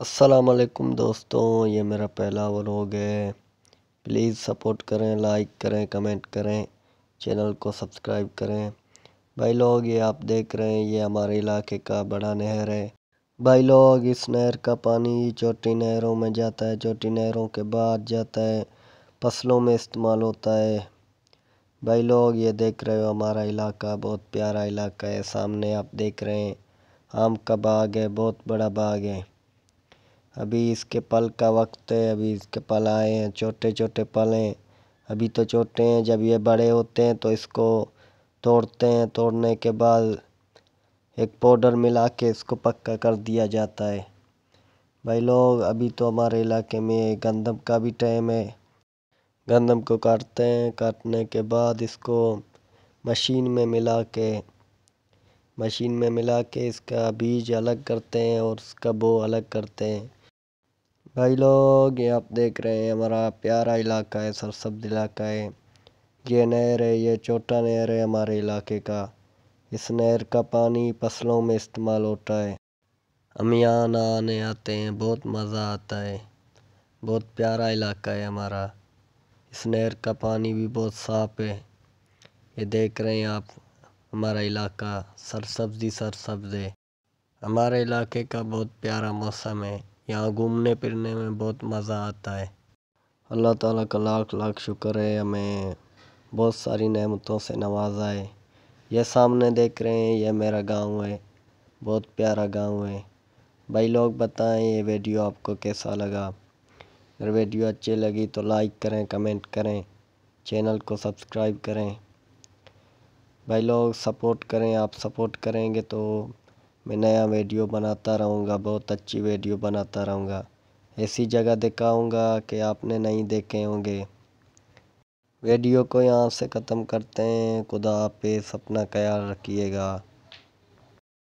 असलकुम दोस्तों ये मेरा पहला व्लॉग है प्लीज़ सपोर्ट करें लाइक करें कमेंट करें चैनल को सब्सक्राइब करें भाई लोग ये आप देख रहे हैं ये हमारे इलाके का बड़ा नहर है भाई लोग इस नहर का पानी छोटी नहरों में जाता है छोटी नहरों के बाद जाता है फसलों में इस्तेमाल होता है भाई लोग ये देख रहे हो हमारा इलाका बहुत प्यारा इलाका है सामने आप देख रहे हैं आम का बाग है बहुत बड़ा बाग है अभी इसके पल का वक्त है अभी इसके पल आए हैं छोटे छोटे पल हैं अभी तो छोटे हैं जब ये बड़े होते हैं तो इसको तोड़ते हैं तोड़ने के बाद एक पाउडर मिला के इसको पक्का कर दिया जाता है भाई लोग अभी तो हमारे इलाके में गंदम का भी टाइम है गंदम को काटते हैं काटने के बाद इसको मशीन में मिला के मशीन में मिला के इसका बीज अलग करते हैं और उसका बो अलग करते हैं भाई लोग ये आप देख रहे हैं हमारा प्यारा इलाका है सरसब्द इलाका है ये नहर है ये छोटा नहर है हमारे इलाके का इस नहर का पानी फसलों में इस्तेमाल होता है हम यहाँ नहाने आते हैं बहुत मज़ा आता है बहुत प्यारा इलाका है हमारा इस नहर का पानी भी बहुत साफ है ये देख रहे हैं आप हमारा इलाका सरसब्जी सरसब्ज है हमारे इलाके का बहुत प्यारा मौसम है यहाँ घूमने फिरने में बहुत मज़ा आता है अल्लाह ताला का लाख लाख शुक्र है हमें बहुत सारी नेमतों से नवाजा है ये सामने देख रहे हैं ये मेरा गांव है बहुत प्यारा गांव है भाई लोग बताएं ये वीडियो आपको कैसा लगा अगर वीडियो अच्छी लगी तो लाइक करें कमेंट करें चैनल को सब्सक्राइब करें भाई लोग सपोर्ट करें आप सपोर्ट करेंगे तो मैं नया वीडियो बनाता रहूँगा बहुत अच्छी वीडियो बनाता रहूँगा ऐसी जगह दिखाऊँगा कि आपने नहीं देखे होंगे वीडियो को यहाँ से ख़त्म करते हैं खुदा पे सपना ख्याल रखिएगा